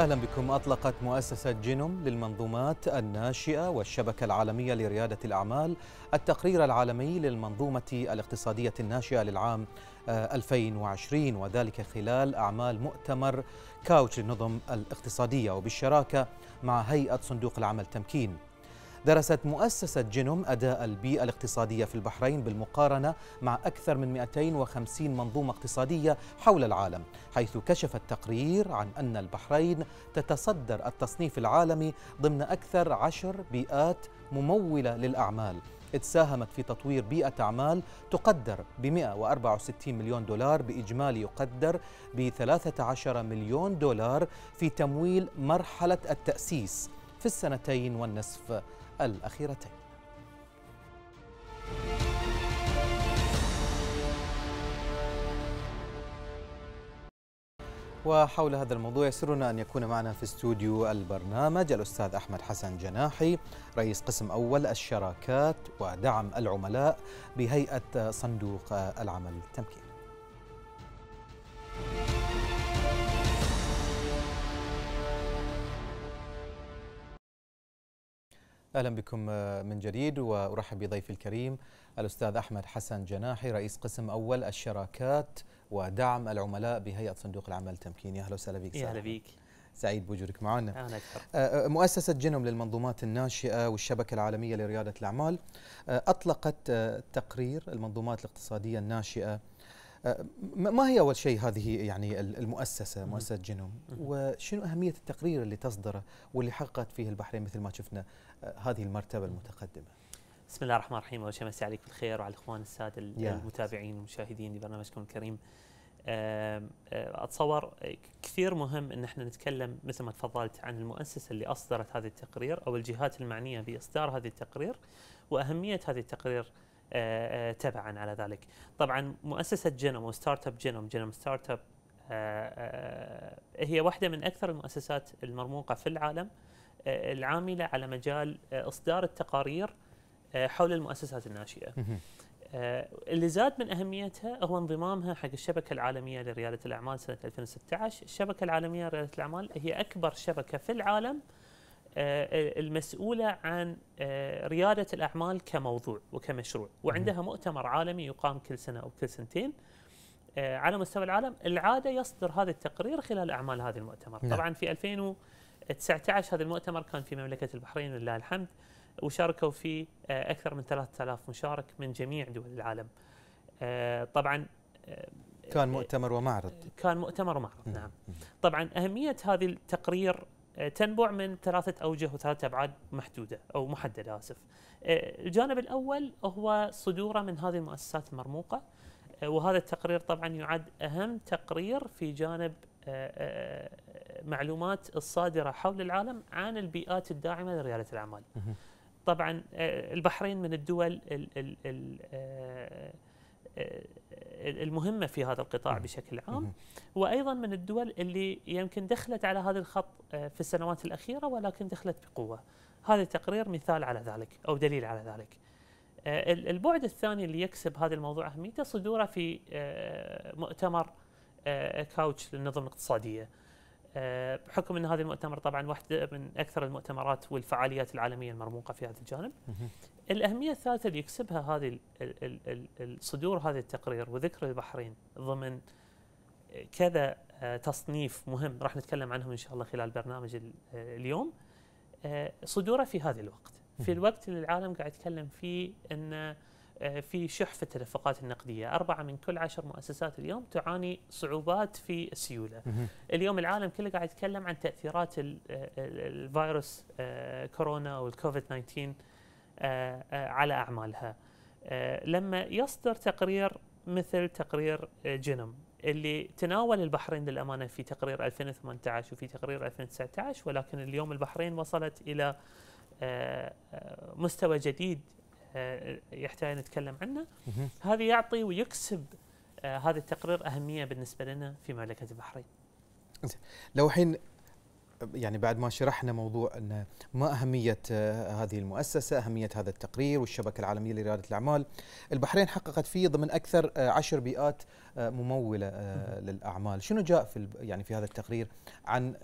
أهلا بكم أطلقت مؤسسة جينوم للمنظومات الناشئة والشبكة العالمية لريادة الأعمال التقرير العالمي للمنظومة الاقتصادية الناشئة للعام 2020 آه، وذلك خلال أعمال مؤتمر كاوتش للنظم الاقتصادية وبالشراكة مع هيئة صندوق العمل تمكين درست مؤسسة جينوم أداء البيئة الاقتصادية في البحرين بالمقارنة مع أكثر من 250 منظومة اقتصادية حول العالم حيث كشف التقرير عن أن البحرين تتصدر التصنيف العالمي ضمن أكثر عشر بيئات ممولة للأعمال إذ ساهمت في تطوير بيئة أعمال تقدر ب 164 مليون دولار بإجمالي يقدر ب 13 مليون دولار في تمويل مرحلة التأسيس في السنتين والنصف الأخيرتين وحول هذا الموضوع يسرنا أن يكون معنا في استوديو البرنامج الأستاذ أحمد حسن جناحي رئيس قسم أول الشراكات ودعم العملاء بهيئة صندوق العمل التمكين اهلا بكم آه، من جديد وارحب بضيفي الكريم الاستاذ احمد حسن جناحي رئيس قسم اول الشراكات ودعم العملاء بهيئه صندوق العمل التمكيني اهلا وسهلا بك اهلا بك سعيد بوجودك معنا آه، آه، مؤسسة جنم للمنظومات الناشئة والشبكة العالمية لريادة الأعمال أطلقت تقرير المنظومات الاقتصادية الناشئة ما هي أول شيء هذه يعني المؤسسة مؤسسة جنوم وشنو أهمية التقرير اللي تصدره واللي حققت فيه البحرين مثل ما شفنا هذه المرتبه المتقدمه. بسم الله الرحمن الرحيم اول شيء مسي عليك بالخير وعلى الاخوان الساده المتابعين والمشاهدين لبرنامجكم الكريم. آه، اتصور كثير مهم ان احنا نتكلم مثل ما تفضلت عن المؤسسه اللي اصدرت هذا التقرير او الجهات المعنيه باصدار هذا التقرير واهميه هذا التقرير آه، آه، تبعا على ذلك. طبعا مؤسسه جينوم وستارت اب جينوم جينوم ستارت اب هي واحده من اكثر المؤسسات المرموقه في العالم آه، العامله على مجال آه، اصدار التقارير آه، حول المؤسسات الناشئه. اللي زاد من اهميتها هو انضمامها حق الشبكه العالميه لرياده الاعمال سنه 2016، الشبكه العالميه لرياده الاعمال هي اكبر شبكه في العالم المسؤوله عن رياده الاعمال كموضوع وكمشروع، وعندها مؤتمر عالمي يقام كل سنه او كل سنتين. على مستوى العالم العاده يصدر هذا التقرير خلال اعمال هذا المؤتمر، نعم. طبعا في 2000 19 هذا المؤتمر كان في مملكة البحرين لله الحمد وشاركوا فيه آه، أكثر من 3000 مشارك من جميع دول العالم آه، طبعا آه، كان مؤتمر ومعرض كان مؤتمر ومعرض نعم طبعا أهمية هذا التقرير تنبع من ثلاثة أوجه وثلاثة أبعاد محدودة أو محددة آسف الجانب الأول هو صدوره من هذه المؤسسات المرموقة وهذا التقرير طبعا يعد أهم تقرير في جانب المعلومات الصادره حول العالم عن البيئات الداعمه لرياده الاعمال. طبعا آه، البحرين من الدول آه، آه، المهمه في هذا القطاع بشكل عام وايضا من الدول اللي يمكن دخلت على هذا الخط في السنوات الاخيره ولكن دخلت بقوه. هذا التقرير مثال على ذلك او دليل على ذلك. البعد الثاني اللي يكسب هذا الموضوع اهميته صدوره في مؤتمر كاوتش للنظم الاقتصاديه آه، بحكم ان هذا المؤتمر طبعا واحده من اكثر المؤتمرات والفعاليات العالميه المرموقه في هذا الجانب. الاهميه الثالثه اللي يكسبها هذه صدور هذا التقرير وذكر البحرين ضمن كذا آه، تصنيف مهم راح نتكلم عنهم ان شاء الله خلال برنامج اليوم آه، صدوره في هذا الوقت، في الوقت اللي العالم قاعد يتكلم فيه انه آه، في شح في التدفقات النقدية أربعة من كل عشر مؤسسات اليوم تعاني صعوبات في السيولة اليوم العالم كله قاعد يتكلم عن تأثيرات آه، الفيروس آه، كورونا أو الكوفيد 19 على أعمالها لما يصدر تقرير مثل تقرير جنم اللي تناول البحرين للأمانة في تقرير 2018 وفي تقرير 2019 ولكن اليوم البحرين وصلت إلى مستوى جديد آه، يحتاج نتكلم عنه هذا يعطي ويكسب آه، هذا التقرير اهميه بالنسبه لنا في مملكه البحرين. لو الحين يعني بعد ما شرحنا موضوع ان ما اهميه آه، هذه المؤسسه، اهميه هذا التقرير والشبكه العالميه لرياده الاعمال، البحرين حققت فيه ضمن اكثر عشر بيئات مموله للاعمال، شنو جاء في يعني في هذا التقرير عن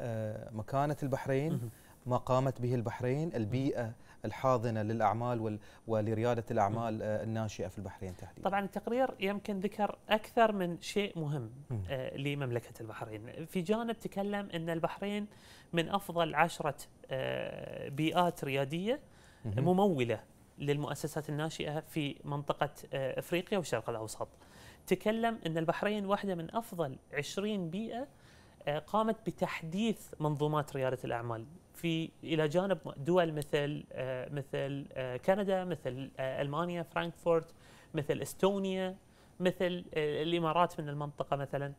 مكانه البحرين، ما قامت به البحرين، البيئه الحاضنه للاعمال ولرياده الاعمال آه، الناشئه في البحرين تحديدا. طبعا التقرير يمكن ذكر اكثر من شيء مهم آه، لمملكه البحرين، في جانب تكلم ان البحرين من افضل عشره آه، بيئات رياديه مموله للمؤسسات الناشئه في منطقه افريقيا والشرق الاوسط. تكلم ان البحرين واحده من افضل 20 بيئه قامت بتحديث منظومات رياده الاعمال في الى جانب دول مثل آه، مثل آه، كندا مثل آه، المانيا فرانكفورت مثل استونيا مثل الامارات من المنطقه مثلا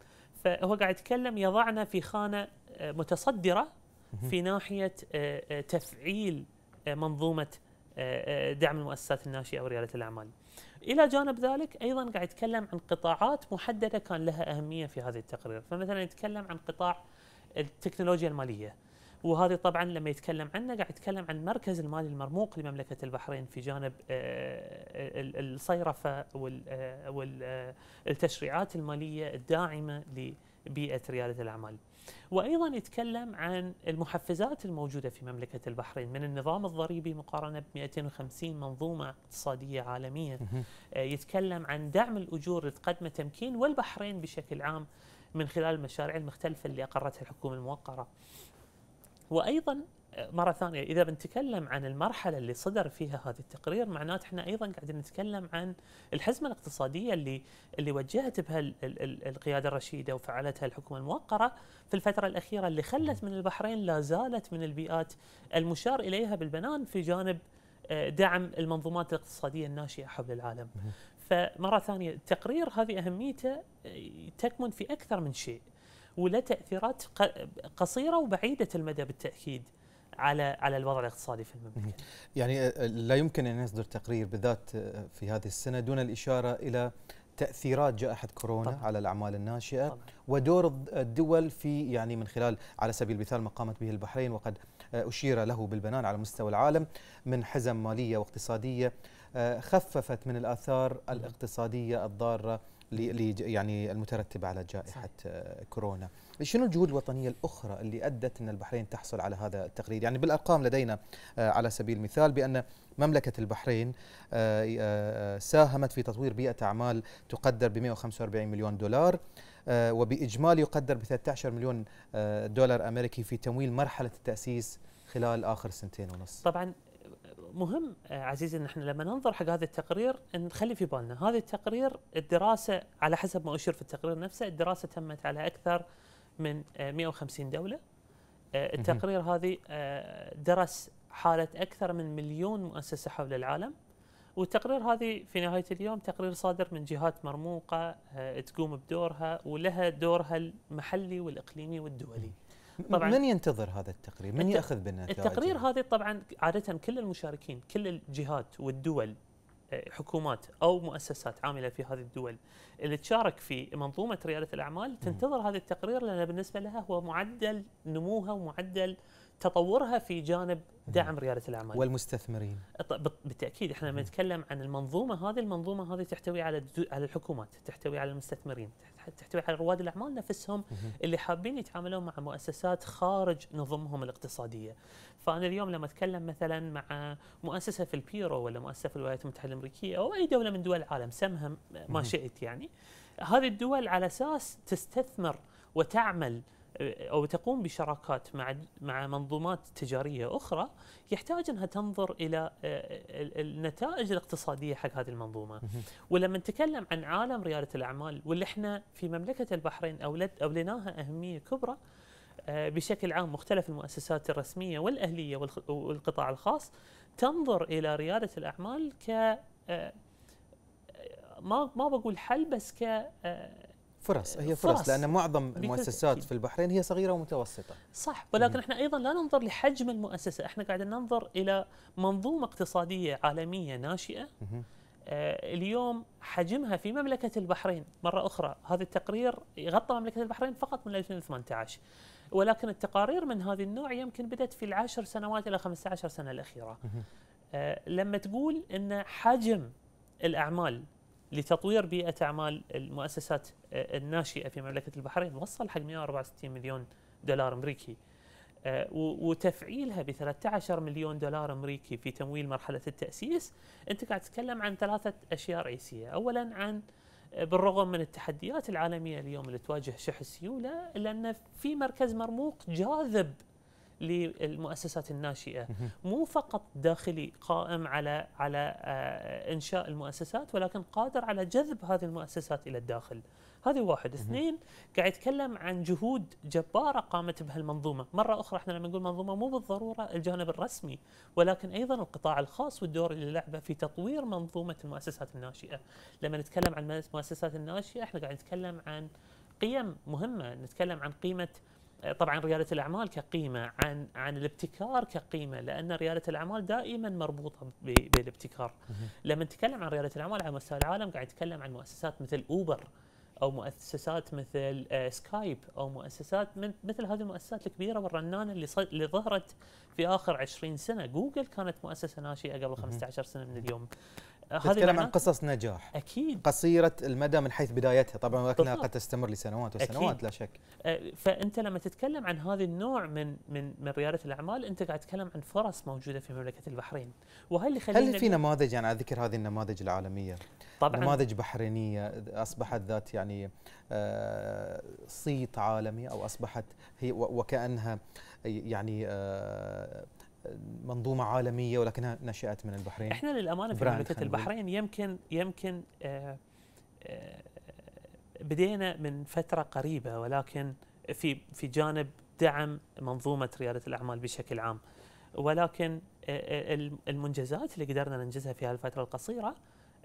فهو قاعد يتكلم يضعنا في خانه متصدره في ناحيه تفعيل منظومه دعم المؤسسات الناشئه ورياده الاعمال. الى جانب ذلك ايضا قاعد يتكلم عن قطاعات محدده كان لها اهميه في هذا التقرير، فمثلا يتكلم عن قطاع التكنولوجيا الماليه. وهذا طبعا لما يتكلم عنه قاعد يتكلم عن مركز المال المرموق لمملكه البحرين في جانب آه، آه، الصيرفه والتشريعات آه، الماليه الداعمه لبيئه رياده الاعمال. وايضا يتكلم عن المحفزات الموجوده في مملكه البحرين من النظام الضريبي مقارنه ب 250 منظومه اقتصاديه عالميه. يتكلم عن دعم الاجور تقدمه تمكين والبحرين بشكل عام من خلال المشاريع المختلفه اللي اقرتها الحكومه الموقره. وايضا مره ثانيه اذا بنتكلم عن المرحله اللي صدر فيها هذا التقرير معناته احنا ايضا قاعدين نتكلم عن الحزمه الاقتصاديه اللي اللي وجهت بها القياده الرشيده وفعلتها الحكومه الموقره في الفتره الاخيره اللي خلت من البحرين لا زالت من البيئات المشار اليها بالبنان في جانب آه، دعم المنظومات الاقتصاديه الناشئه حول العالم. فمره ثانيه التقرير هذه اهميته آه، تكمن في اكثر من شيء. وله تاثيرات قصيره وبعيده المدى بالتاكيد على على الوضع الاقتصادي في المملكه. يعني آه، لا يمكن ان يصدر تقرير بالذات آه، في هذه السنه دون الاشاره الى تاثيرات جائحه كورونا طبعا. على الاعمال الناشئه طبعا. ودور الدول في يعني من خلال على سبيل المثال ما قامت به البحرين وقد آه، اشير له بالبنان على مستوى العالم من حزم ماليه واقتصاديه خففت من الاثار الاقتصاديه الضاره يعني المترتبة على جائحة صحيح. كورونا شنو الجهود الوطنية الأخرى اللي أدت أن البحرين تحصل على هذا التقرير يعني بالأرقام لدينا آه، على سبيل المثال بأن مملكة البحرين آه، آه، ساهمت في تطوير بيئة أعمال تقدر ب 145 مليون دولار وبإجمالي يقدر ب 13 مليون دولار أمريكي في تمويل مرحلة التأسيس خلال آخر سنتين ونص طبعا مهم آه، عزيزي ان احنا لما ننظر حق هذا التقرير نخلي في بالنا هذا التقرير الدراسه على حسب ما اشير في التقرير نفسه الدراسه تمت على اكثر من 150 آه، دوله آه، التقرير هذه درس حاله اكثر من مليون مؤسسه حول العالم والتقرير هذه في نهايه اليوم تقرير صادر من جهات مرموقه تقوم بدورها ولها دورها المحلي والاقليمي والدولي. طبعا من ينتظر هذا التقرير؟ من ياخذ بالنتائج؟ التقرير هذا طبعا عاده كل المشاركين كل الجهات والدول آه، حكومات او مؤسسات عامله في هذه الدول اللي تشارك في منظومه رياده الاعمال تنتظر هذا التقرير لان بالنسبه لها هو معدل نموها ومعدل تطورها في جانب دعم رياده الاعمال والمستثمرين بالتاكيد احنا لما نتكلم عن المنظومه هذه المنظومه هذه تحتوي على على الحكومات تحتوي على المستثمرين تحتوي على رواد الاعمال نفسهم اللي حابين يتعاملون مع مؤسسات خارج نظمهم الاقتصاديه فانا اليوم لما اتكلم مثلا مع مؤسسه في البيرو ولا مؤسسه في الولايات المتحده الامريكيه او اي دوله من دول العالم سمها ما شئت يعني هذه الدول على اساس تستثمر وتعمل او تقوم بشراكات مع مع منظومات تجاريه اخرى يحتاج انها تنظر الى آه، النتائج الاقتصاديه حق هذه المنظومه ولما نتكلم عن عالم رياده الاعمال واللي احنا في مملكه البحرين اوليناها اهميه كبرى آه، بشكل عام مختلف المؤسسات الرسميه والاهليه والقطاع الخاص تنظر الى رياده الاعمال ك آه، ما ما بقول حل بس ك فرص هي آه، فرص, فرص لان معظم المؤسسات في البحرين هي صغيره ومتوسطه صح ولكن احنا ايضا لا ننظر لحجم المؤسسه احنا قاعدين ننظر الى منظومه اقتصاديه عالميه ناشئه آه، اليوم حجمها في مملكه البحرين مره اخرى هذا التقرير يغطى مملكه البحرين فقط من 2018 ولكن التقارير من هذا النوع يمكن بدات في العشر سنوات الى 15 سنه الاخيره آه، لما تقول ان حجم الاعمال لتطوير بيئة أعمال المؤسسات الناشئة في مملكة البحرين وصل حق 164 مليون دولار أمريكي آه، وتفعيلها ب 13 مليون دولار أمريكي في تمويل مرحلة التأسيس أنت قاعد تتكلم عن ثلاثة أشياء رئيسية أولا عن آه، بالرغم من التحديات العالمية اليوم اللي تواجه شح السيولة إلا أن في مركز مرموق جاذب للمؤسسات الناشئه مو فقط داخلي قائم على على آه، انشاء المؤسسات ولكن قادر على جذب هذه المؤسسات الى الداخل هذه واحد اثنين قاعد يتكلم عن جهود جباره قامت بها المنظومه مره اخرى احنا لما نقول منظومه مو بالضروره الجانب الرسمي ولكن ايضا القطاع الخاص والدور اللي لعبه في تطوير منظومه المؤسسات الناشئه لما نتكلم عن المؤسسات الناشئه احنا قاعد نتكلم عن قيم مهمه نتكلم عن قيمه آه، طبعا رياده الاعمال كقيمه عن عن الابتكار كقيمه لان رياده الاعمال دائما مربوطه بالابتكار لما نتكلم عن رياده الاعمال على مستوى العالم قاعد نتكلم عن مؤسسات مثل اوبر او مؤسسات مثل آه، سكايب او مؤسسات مثل هذه المؤسسات الكبيره والرنانه اللي اللي ظهرت في اخر 20 سنه، جوجل كانت مؤسسه ناشئه قبل 15 سنه من اليوم. آه، تتكلم عن قصص نجاح اكيد قصيره المدى من حيث بدايتها طبعا ولكنها قد تستمر لسنوات وسنوات أكيد. لا شك آه، فانت لما تتكلم عن هذا النوع من من من رياده الاعمال انت قاعد تتكلم عن فرص موجوده في مملكه البحرين وهي اللي هل في نماذج يعني على ذكر هذه النماذج العالميه طبعا نماذج بحرينيه اصبحت ذات يعني آه، صيت عالمي او اصبحت هي وكانها يعني منظومه عالميه ولكنها نشات من البحرين احنا للامانه في مملكه البحرين يمكن يمكن آه، آه، بدينا من فتره قريبه ولكن في في جانب دعم منظومه رياده الاعمال بشكل عام ولكن آه، المنجزات اللي قدرنا ننجزها في هالفتره القصيره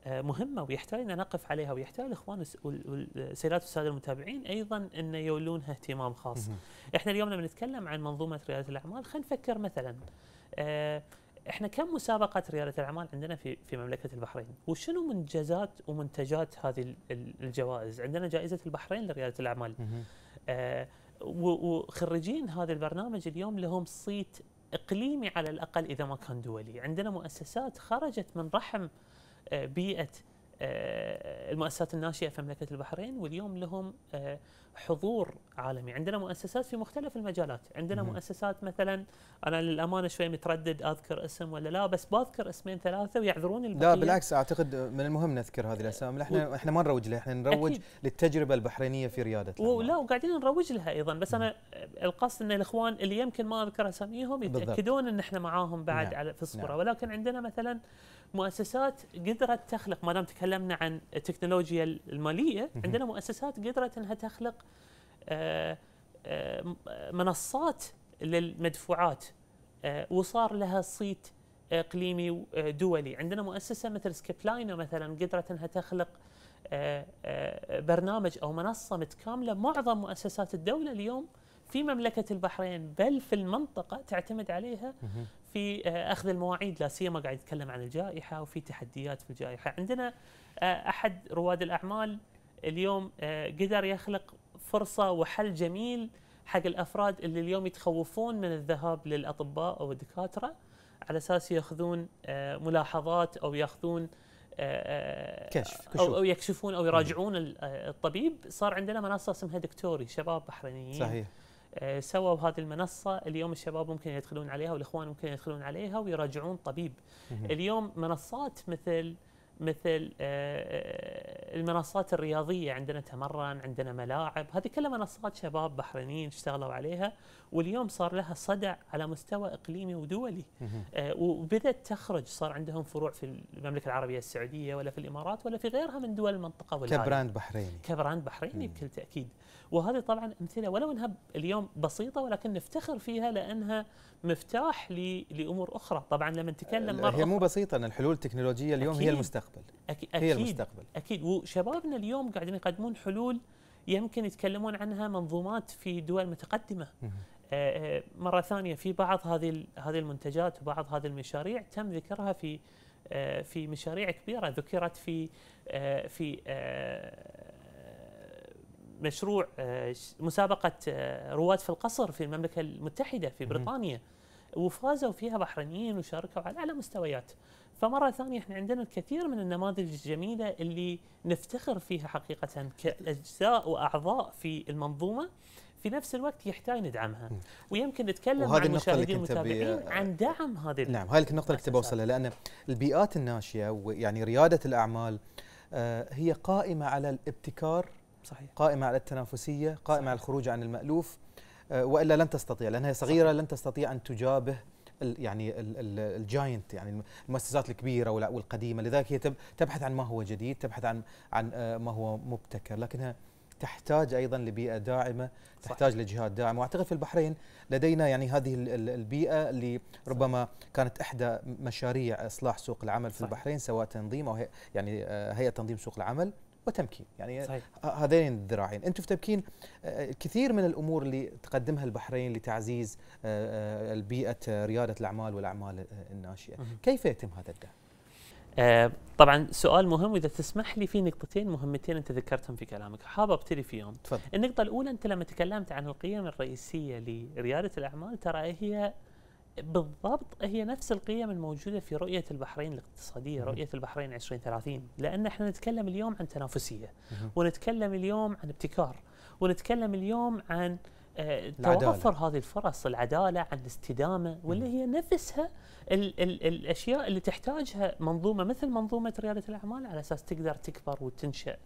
آه، مهمة ويحتاج أن نقف عليها ويحتاج الإخوان والسيدات والسادة المتابعين أيضا أن يولونها اهتمام خاص إحنا اليوم لما نتكلم عن منظومة ريادة الأعمال خلينا نفكر مثلا آه، احنا كم مسابقة ريادة الأعمال عندنا في في مملكة البحرين؟ وشنو منجزات ومنتجات هذه الجوائز؟ عندنا جائزة البحرين لريادة الأعمال. آه، وخرجين وخريجين هذا البرنامج اليوم لهم صيت اقليمي على الاقل اذا ما كان دولي، عندنا مؤسسات خرجت من رحم بيئه آه، المؤسسات الناشئه في مملكه البحرين واليوم لهم آه، حضور عالمي، عندنا مؤسسات في مختلف المجالات، عندنا مم. مؤسسات مثلا انا للامانه شوي متردد اذكر اسم ولا لا بس بذكر اسمين ثلاثه ويعذروني لا بالعكس اعتقد من المهم نذكر هذه الاسامي، آه، احنا و... احنا ما نروج لها، احنا نروج أكيد. للتجربه البحرينيه في رياده الأعمال. لا وقاعدين نروج لها ايضا بس انا القصد ان الاخوان اللي يمكن ما اذكر اساميهم يتاكدون ان احنا معاهم بعد نعم. على في الصوره نعم. ولكن عندنا مثلا مؤسسات قدرت تخلق ما دام تكلمنا عن التكنولوجيا الماليه عندنا مؤسسات قدرت انها تخلق آه، آه، منصات للمدفوعات آه، وصار لها صيت اقليمي دولي عندنا مؤسسه مثل سكيبلاينا مثلا قدرت انها تخلق برنامج او منصه متكامله معظم مؤسسات الدوله اليوم في مملكه البحرين بل في المنطقه تعتمد عليها في آه، اخذ المواعيد لا سيما قاعد يتكلم عن الجائحه وفي تحديات في الجائحه عندنا آه، احد رواد الاعمال اليوم آه، قدر يخلق فرصه وحل جميل حق الافراد اللي اليوم يتخوفون من الذهاب للاطباء او الدكاتره على اساس ياخذون ملاحظات او ياخذون كشف او يكشفون او يراجعون الطبيب صار عندنا منصه اسمها دكتوري شباب بحرينيين صحيح آه، سووا هذه المنصة اليوم الشباب ممكن يدخلون عليها والإخوان ممكن يدخلون عليها ويراجعون طبيب اليوم منصات مثل مثل آه، آه، المنصات الرياضيه عندنا تمرن عندنا ملاعب هذه كلها منصات شباب بحرينيين اشتغلوا عليها واليوم صار لها صدع على مستوى اقليمي ودولي آه، وبدات تخرج صار عندهم فروع في المملكه العربيه السعوديه ولا في الامارات ولا في غيرها من دول المنطقه والعالم كبراند بحريني كبراند بحريني بكل تاكيد وهذه طبعا امثله ولو انها اليوم بسيطه ولكن نفتخر فيها لانها مفتاح لامور اخرى طبعا لما نتكلم مره هي مو بسيطه ان الحلول التكنولوجيه اليوم أكيد هي المستقبل أكيد هي المستقبل اكيد وشبابنا اليوم قاعدين يقدمون حلول يمكن يتكلمون عنها منظومات في دول متقدمه آه، آه، مره ثانيه في بعض هذه هذه المنتجات وبعض هذه المشاريع تم ذكرها في آه، في مشاريع كبيره ذكرت في في مشروع مسابقه رواد في القصر في المملكه المتحده في بريطانيا وفازوا فيها بحرينيين وشاركوا على اعلى مستويات فمره ثانيه احنا عندنا الكثير من النماذج الجميله اللي نفتخر فيها حقيقه كاجزاء واعضاء في المنظومه في نفس الوقت يحتاج ندعمها ويمكن نتكلم مع المشاهدين والمتابعين عن دعم هذه نعم هاي النقطه اللي كنت بوصلها لان البيئات الناشئه ويعني رياده الاعمال آه، هي قائمه على الابتكار صحيح. قائمه على التنافسيه قائمه صحيح. على الخروج عن المالوف آه، والا لن تستطيع لانها صغيره صح. لن تستطيع ان تجابه يعني الجاينت يعني المؤسسات الكبيره والقديمه لذلك هي تبحث عن ما هو جديد تبحث عن عن آه، ما هو مبتكر لكنها تحتاج ايضا لبيئه داعمه تحتاج لجهات داعمه واعتقد في البحرين لدينا يعني هذه البيئه اللي ربما كانت احدى مشاريع اصلاح سوق العمل في البحرين سواء تنظيم او يعني آه، هيئه تنظيم سوق العمل وتمكين يعني هذين الذراعين انتم في تمكين آه، كثير من الامور اللي تقدمها البحرين لتعزيز آه، آه، البيئه رياده الاعمال والاعمال الناشئه كيف يتم هذا الدعم آه طبعا سؤال مهم واذا تسمح لي في نقطتين مهمتين انت ذكرتهم في كلامك حاب ابتدي فيهم تفضل. النقطه الاولى انت لما تكلمت عن القيم الرئيسيه لرياده الاعمال ترى هي بالضبط هي نفس القيم الموجوده في رؤيه البحرين الاقتصاديه، رؤيه البحرين 2030، لان احنا نتكلم اليوم عن تنافسيه، ونتكلم اليوم عن ابتكار، ونتكلم اليوم عن آه، توفر هذه الفرص العدالة عن الاستدامة واللي هي نفسها الـ الـ الأشياء اللي تحتاجها منظومة مثل منظومة ريادة الأعمال على أساس تقدر تكبر وتنشأ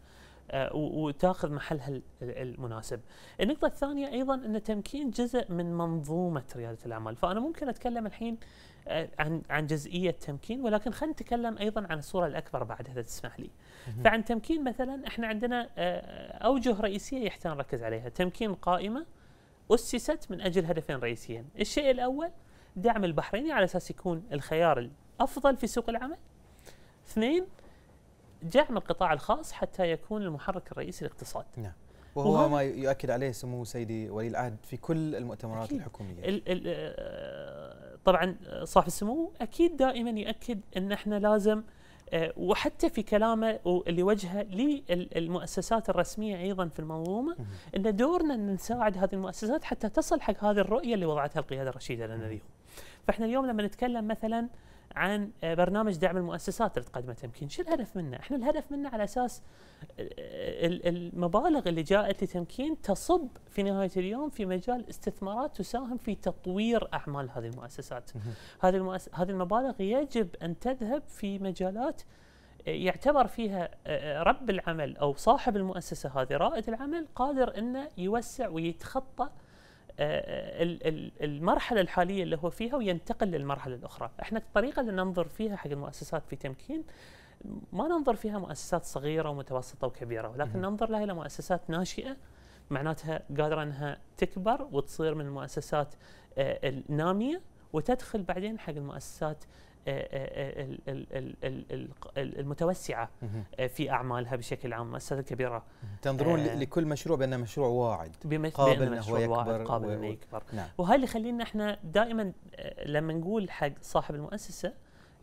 آه، وتاخذ محلها المناسب. النقطة الثانية أيضا أن تمكين جزء من منظومة ريادة الأعمال، فأنا ممكن أتكلم الحين آه، عن عن جزئية تمكين ولكن خلينا نتكلم أيضا عن الصورة الأكبر بعد إذا تسمح لي. فعن تمكين مثلا احنا عندنا آه، أوجه رئيسية يحتاج نركز عليها، تمكين قائمة أسست من أجل هدفين رئيسيين، الشيء الأول دعم البحريني على أساس يكون الخيار الأفضل في سوق العمل. اثنين دعم القطاع الخاص حتى يكون المحرك الرئيسي للاقتصاد نعم وهو, وهو ما يؤكد عليه سمو سيدي ولي العهد في كل المؤتمرات أكيد الحكوميه الـ الـ آه، طبعا صاحب السمو اكيد دائما يؤكد ان احنا لازم آه، وحتى في كلامه اللي وجهه للمؤسسات الرسميه ايضا في المنظومه ان دورنا ان نساعد هذه المؤسسات حتى تصل حق هذه الرؤيه اللي وضعتها القياده الرشيده لنا اليوم. فاحنا اليوم لما نتكلم مثلا عن آه، برنامج دعم المؤسسات اللي تقدمه تمكين شو الهدف منه احنا الهدف منه على اساس آه، المبالغ اللي جاءت لتمكين تصب في نهايه اليوم في مجال استثمارات تساهم في تطوير اعمال هذه المؤسسات هذه المؤس... هذه المبالغ يجب ان تذهب في مجالات آه، يعتبر فيها رب العمل او صاحب المؤسسه هذه رائد العمل قادر انه يوسع ويتخطى المرحله الحاليه اللي هو فيها وينتقل للمرحله الاخرى احنا الطريقه اللي ننظر فيها حق المؤسسات في تمكين ما ننظر فيها مؤسسات صغيره ومتوسطه وكبيره ولكن ننظر لها الى مؤسسات ناشئه معناتها قادره انها تكبر وتصير من المؤسسات آه، الناميه وتدخل بعدين حق المؤسسات المتوسعه في اعمالها بشكل عام المؤسسات الكبيره تنظرون آه. لكل مشروع بانه مشروع واعد قابل انه هو يكبر قابل انه يكبر نعم. وهذا اللي يخلينا احنا دائما آه، لما نقول حق صاحب المؤسسه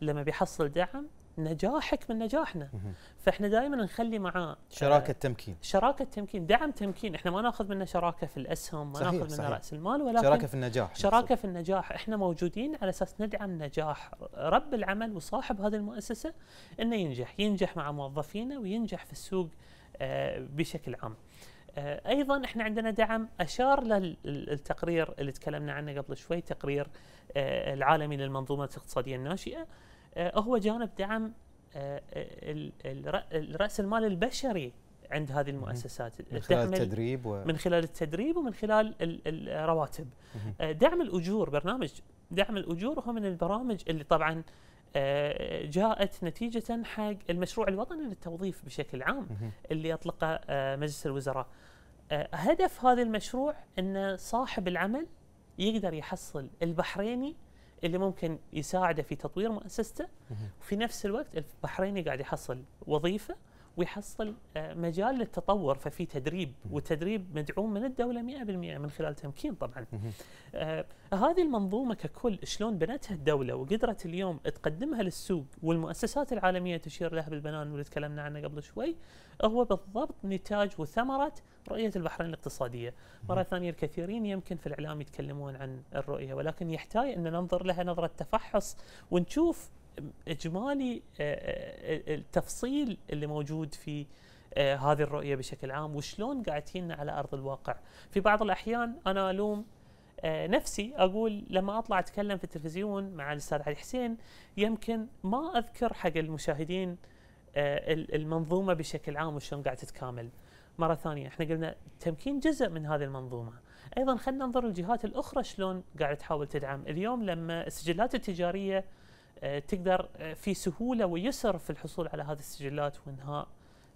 لما بيحصل دعم نجاحك من نجاحنا فاحنا دائما نخلي معاه آه، شراكه تمكين شراكه تمكين دعم تمكين احنا ما ناخذ منه شراكه في الاسهم ما ناخذ منه راس المال ولكن شراكه في النجاح شراكه مصر. في النجاح احنا موجودين على اساس ندعم نجاح رب العمل وصاحب هذه المؤسسه انه ينجح ينجح مع موظفينا وينجح في السوق آه، بشكل عام آه، ايضا احنا عندنا دعم اشار للتقرير اللي تكلمنا عنه قبل شوي تقرير العالمي للمنظومه الاقتصاديه الناشئه آه، هو جانب دعم آه، آه، راس المال البشري عند هذه المؤسسات من خلال التدريب و... من خلال التدريب ومن خلال الرواتب دعم الاجور برنامج دعم الاجور هو من البرامج اللي طبعا جاءت نتيجة حق المشروع الوطني للتوظيف بشكل عام اللي أطلقه مجلس الوزراء هدف هذا المشروع أن صاحب العمل يقدر يحصل البحريني اللي ممكن يساعده في تطوير مؤسسته وفي نفس الوقت البحريني قاعد يحصل وظيفه ويحصل آه، مجال للتطور ففي تدريب والتدريب مدعوم من الدولة 100% من خلال تمكين طبعا آه هذه المنظومة ككل شلون بنتها الدولة وقدرت اليوم تقدمها للسوق والمؤسسات العالمية تشير لها بالبنان واللي تكلمنا عنه قبل شوي هو بالضبط نتاج وثمرة رؤية البحرين الاقتصادية مرة ثانية الكثيرين يمكن في الإعلام يتكلمون عن الرؤية ولكن يحتاج أن ننظر لها نظرة تفحص ونشوف إجمالي آه، آه، آه، التفصيل اللي موجود في هذه الرؤية بشكل عام وشلون قاعد تجينا على أرض الواقع في بعض الأحيان أنا ألوم نفسي اقول لما اطلع اتكلم في التلفزيون مع الاستاذ علي حسين يمكن ما اذكر حق المشاهدين المنظومه بشكل عام وشلون قاعد تتكامل. مره ثانيه احنا قلنا التمكين جزء من هذه المنظومه ايضا خلينا ننظر الجهات الاخرى شلون قاعده تحاول تدعم اليوم لما السجلات التجاريه آه، تقدر آه، في سهوله ويسر في الحصول على هذه السجلات وانهاء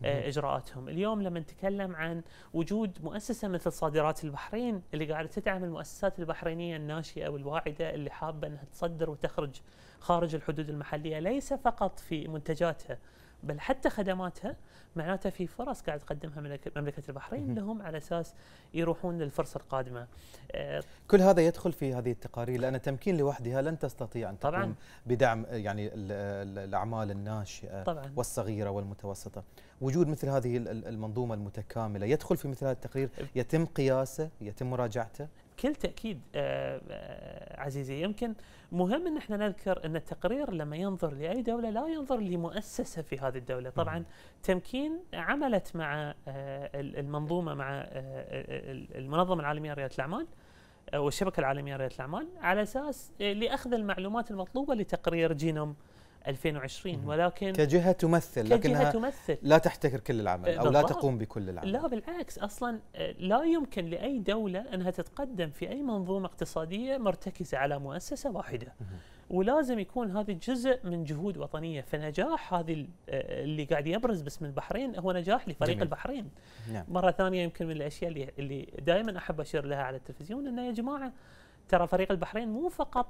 آه، اجراءاتهم اليوم لما نتكلم عن وجود مؤسسه مثل صادرات البحرين اللي قاعده تدعم المؤسسات البحرينيه الناشئه والواعده اللي حابه انها تصدر وتخرج خارج الحدود المحليه ليس فقط في منتجاتها بل حتى خدماتها معناتها في فرص قاعد تقدمها مملكه البحرين لهم على اساس يروحون للفرصه القادمه. آه، كل هذا يدخل في هذه التقارير لان التمكين لوحدها لن تستطيع ان طبعا تقوم بدعم يعني الاعمال الناشئه طبعا والصغيره والمتوسطه. وجود مثل هذه المنظومه المتكامله يدخل في مثل هذا التقرير يتم قياسه يتم مراجعته؟ بكل تاكيد آه، آه، عزيزي يمكن مهم ان احنا نذكر ان التقرير لما ينظر لاي دوله لا ينظر لمؤسسه في هذه الدوله، طبعا تمكين عملت مع آه، المنظومه مع آه، آه، المنظمه العالميه لرياده الاعمال والشبكه العالميه لرياده الاعمال على اساس لاخذ المعلومات المطلوبه لتقرير جينوم 2020 ولكن كجهه تمثل لكنها كجهة تمثل لا تحتكر كل العمل او لا تقوم بكل العمل لا بالعكس اصلا آه، لا يمكن لاي دوله انها تتقدم في اي منظومه اقتصاديه مرتكزه على مؤسسه واحده ولازم يكون هذا جزء من جهود وطنيه فنجاح هذه آه، اللي قاعد يبرز باسم البحرين هو نجاح لفريق جميل. البحرين نعم. مره ثانيه يمكن من الاشياء اللي اللي دائما احب اشير لها على التلفزيون انه يا جماعه ترى فريق البحرين مو فقط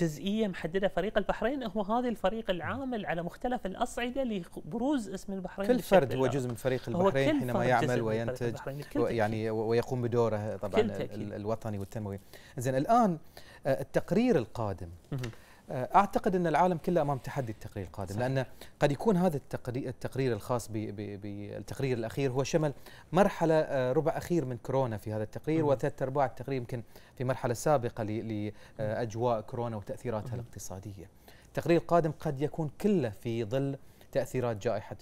جزئيه محدده فريق البحرين هو هذا الفريق العامل على مختلف الاصعده لبروز اسم البحرين كل فرد هو جزء من فريق البحرين حينما يعمل وينتج يعني ويقوم بدوره طبعا الوطني والتنموي زين الان آه، التقرير القادم آه، اعتقد ان العالم كله امام تحدي التقرير القادم صحيح. لان قد يكون هذا التقرير, التقرير الخاص بالتقرير الاخير هو شمل مرحله آه، ربع اخير من كورونا في هذا التقرير وثلاث ارباع التقرير يمكن في مرحله سابقه لاجواء آه، كورونا وتاثيراتها الاقتصاديه. التقرير القادم قد يكون كله في ظل تاثيرات جائحه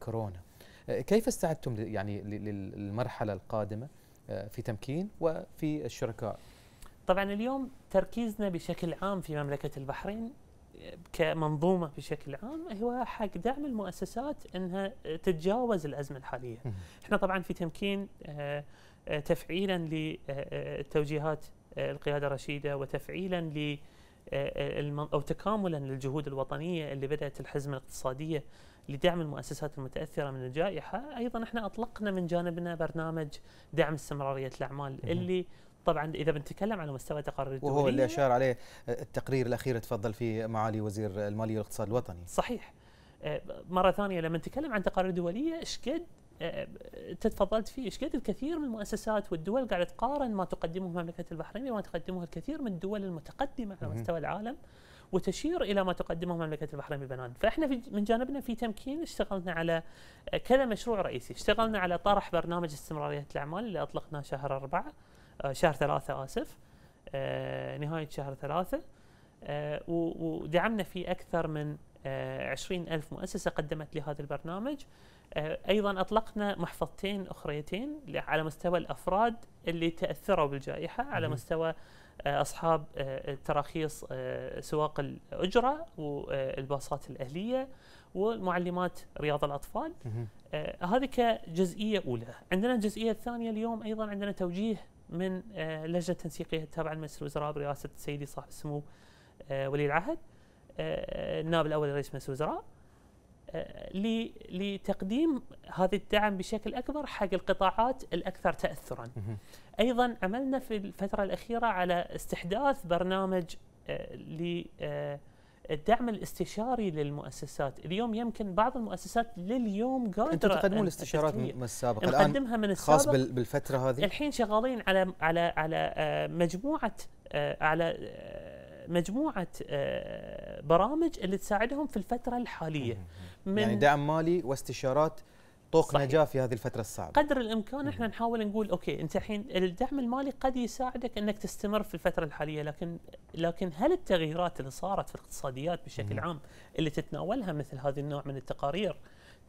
كورونا. كيف استعدتم يعني للمرحله القادمه في تمكين وفي الشركاء طبعا اليوم تركيزنا بشكل عام في مملكة البحرين كمنظومة بشكل عام هو حق دعم المؤسسات أنها تتجاوز الأزمة الحالية احنا طبعا في تمكين آه، آه، تفعيلا لتوجيهات آه، القيادة الرشيدة وتفعيلا ل او تكاملا للجهود الوطنيه اللي بدات الحزمه الاقتصاديه لدعم المؤسسات المتاثره من الجائحه، ايضا احنا اطلقنا من جانبنا برنامج دعم استمراريه الاعمال اللي طبعا اذا بنتكلم على مستوى تقارير دولي وهو اللي اشار عليه التقرير الاخير تفضل فيه معالي وزير الماليه والاقتصاد الوطني صحيح آه، مره ثانيه لما نتكلم عن تقارير دوليه ايش قد انت آه، تفضلت فيه ايش قد الكثير من المؤسسات والدول قاعده تقارن ما تقدمه مملكه البحرين بما تقدمه الكثير من الدول المتقدمه على مستوى العالم وتشير الى ما تقدمه مملكه البحرين ببنان، فاحنا في من جانبنا في تمكين اشتغلنا على آه، كذا مشروع رئيسي، اشتغلنا على طرح برنامج استمراريه الاعمال اللي اطلقناه شهر اربعه آه، شهر ثلاثة آسف آه، نهاية شهر ثلاثة آه، ودعمنا فيه أكثر من عشرين ألف مؤسسة قدمت لهذا البرنامج أيضا أطلقنا محفظتين أخريتين على مستوى الأفراد اللي تأثروا بالجائحة على مستوى أصحاب تراخيص سواق الأجرة والباصات الأهلية والمعلمات رياض الأطفال هذه كجزئية أولى عندنا الجزئية الثانية اليوم أيضا عندنا توجيه من آه، لجنه تنسيقيه التابعه لمجلس الوزراء برئاسه سيدي صاحب السمو آه، ولي العهد آه، النائب الاول لرئيس مجلس الوزراء لتقديم هذا الدعم بشكل اكبر حق القطاعات الاكثر تاثرا. ايضا عملنا في الفتره الاخيره على استحداث برنامج ل الدعم الاستشاري للمؤسسات اليوم يمكن بعض المؤسسات لليوم قادره انتم تقدمون الاستشارات من السابق نقدمها من السابق خاص بالفتره هذه الحين شغالين على على على آه، مجموعه آه، على آه، مجموعه برامج اللي تساعدهم في الفتره الحاليه من يعني دعم مالي واستشارات طوق صحيح. نجاه في هذه الفتره الصعبه قدر الامكان احنا نحاول نقول اوكي انت الحين الدعم المالي قد يساعدك انك تستمر في الفتره الحاليه لكن لكن هل التغييرات اللي صارت في الاقتصاديات بشكل مم. عام اللي تتناولها مثل هذا النوع من التقارير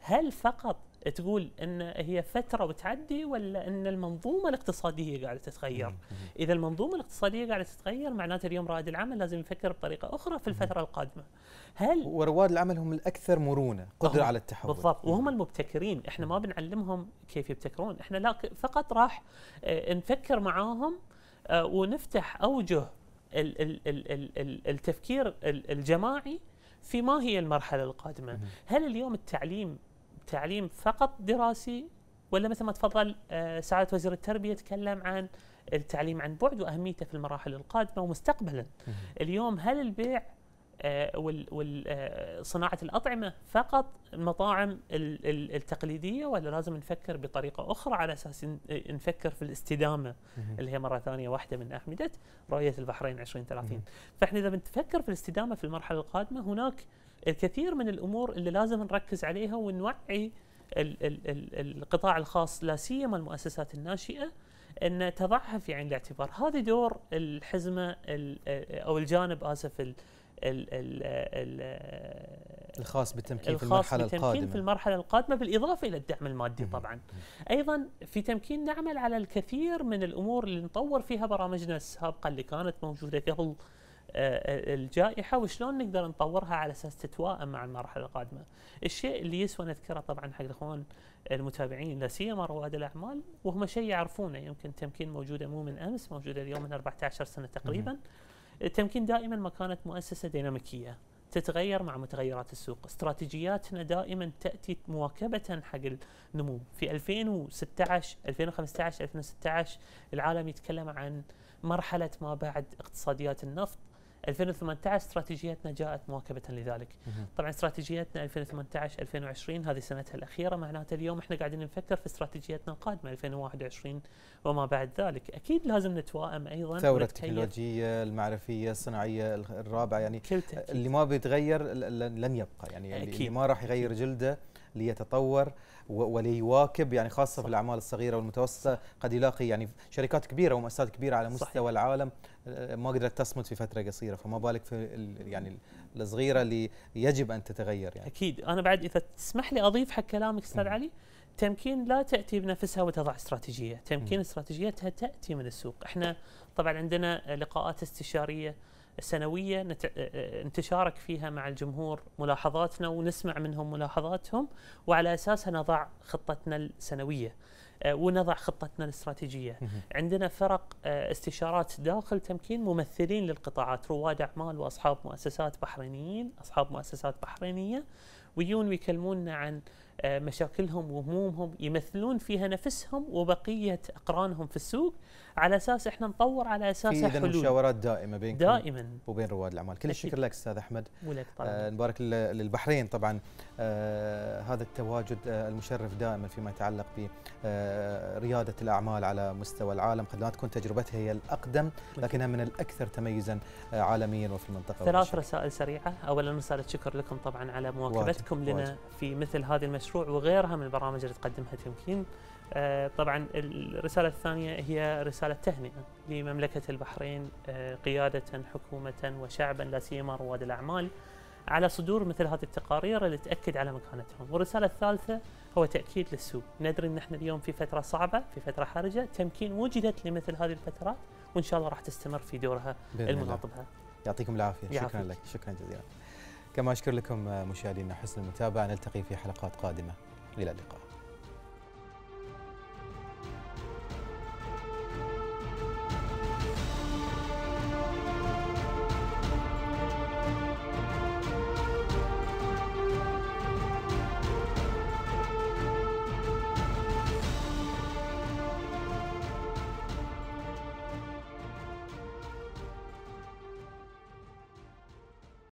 هل فقط تقول ان هي فتره وتعدي ولا ان المنظومه الاقتصاديه قاعده تتغير اذا المنظومه الاقتصاديه قاعده تتغير معناته اليوم رائد العمل لازم يفكر بطريقه اخرى في الفتره القادمه هل ورواد العمل هم الاكثر مرونه قدره على التحول بالضبط وهم المبتكرين احنا ما بنعلمهم كيف يبتكرون احنا لا فقط راح آه، نفكر معاهم آه، ونفتح اوجه التفكير الجماعي في ما هي المرحله القادمه هل اليوم التعليم تعليم فقط دراسي ولا مثل ما تفضل آه، سعاده وزير التربيه تكلم عن التعليم عن بعد واهميته في المراحل القادمه ومستقبلا. اليوم هل البيع آه، وصناعه آه، الاطعمه فقط المطاعم التقليديه ولا لازم نفكر بطريقه اخرى على اساس نفكر في الاستدامه اللي هي مره ثانيه واحده من احمده رؤيه البحرين 2030 فاحنا اذا بنفكر في الاستدامه في المرحله القادمه هناك الكثير من الامور اللي لازم نركز عليها ونوعي القطاع الخاص لا سيما المؤسسات الناشئه ان تضعها في عين الاعتبار، هذا دور الحزمه او الجانب اسف ال ال ال ال الخاص بالتمكين في المرحله الخاص القادمه في المرحله القادمه بالاضافه الى الدعم المادي طبعا. ايضا في تمكين نعمل على الكثير من الامور اللي نطور فيها برامجنا السابقه اللي كانت موجوده قبل آه، آه، الجائحه وشلون نقدر نطورها على اساس تتوائم مع المرحله القادمه. الشيء اللي يسوى نذكره طبعا حق الاخوان المتابعين لا سيما رواد الاعمال وهم شيء يعرفونه يمكن تمكين موجوده مو من امس موجوده اليوم من 14 سنه تقريبا. التمكين دائما ما كانت مؤسسه ديناميكيه تتغير مع متغيرات السوق استراتيجياتنا دائما تأتي مواكبة حق النمو في 2016 2015 2016 العالم يتكلم عن مرحلة ما بعد اقتصاديات النفط 2018 استراتيجيتنا جاءت مواكبه لذلك طبعا استراتيجيتنا 2018 2020 هذه سنتها الاخيره معناته اليوم احنا قاعدين نفكر في استراتيجيتنا القادمه 2021 وما بعد ذلك اكيد لازم نتوائم ايضا الثوره التكنولوجيه المعرفيه الصناعيه الرابعه يعني اللي ما بيتغير لن يبقى يعني, يعني أكيد. اللي ما راح يغير جلده ليتطور وليواكب يعني خاصه صح. في الاعمال الصغيره والمتوسطه قد يلاقي يعني شركات كبيره ومؤسسات كبيره على مستوى صح. العالم آه، ما قدرت تصمد في فتره قصيره فما بالك في يعني الصغيره اللي يجب ان تتغير يعني اكيد انا بعد اذا تسمح لي اضيف حق كلامك استاذ علي تمكين لا تاتي بنفسها وتضع استراتيجيه تمكين استراتيجيتها تاتي من السوق احنا طبعا عندنا لقاءات استشاريه سنويه نت... آه، آه، نتشارك فيها مع الجمهور ملاحظاتنا ونسمع منهم ملاحظاتهم وعلى اساسها نضع خطتنا السنويه آه، ونضع خطتنا الاستراتيجيه. عندنا فرق استشارات داخل تمكين ممثلين للقطاعات رواد اعمال واصحاب مؤسسات بحرينيين، اصحاب مؤسسات بحرينيه ويون ويكلمونا عن مشاكلهم وهمومهم يمثلون فيها نفسهم وبقيه اقرانهم في السوق على اساس احنا نطور على اساس حلول اذا مشاورات دائمه بينكم دائما وبين رواد الاعمال كل الشكر لك استاذ احمد ولك طبعا آه نبارك للبحرين طبعا آه هذا التواجد آه المشرف دائما فيما يتعلق برياده آه الاعمال على مستوى العالم قد لا تكون تجربتها هي الاقدم لكنها من الاكثر تميزا آه عالميا وفي المنطقه ثلاث رسائل سريعه اولا رساله شكر لكم طبعا على مواكبتكم واجب لنا واجب. في مثل هذا المشروع وغيرها من البرامج اللي تقدمها تمكين آه طبعا الرساله الثانيه هي رساله رسالة تهنئة لمملكة البحرين آه، قيادة حكومة وشعبا لا سيما رواد الأعمال على صدور مثل هذه التقارير اللي تأكد على مكانتهم والرسالة الثالثة هو تأكيد للسوق ندري أن احنا اليوم في فترة صعبة في فترة حرجة تمكين وجدت لمثل هذه الفترات وإن شاء الله راح تستمر في دورها المناط بها يعطيكم العافية شكرا لك شكرا جزيلا كما أشكر لكم آه، مشاهدينا حسن المتابعة نلتقي في حلقات قادمة إلى اللقاء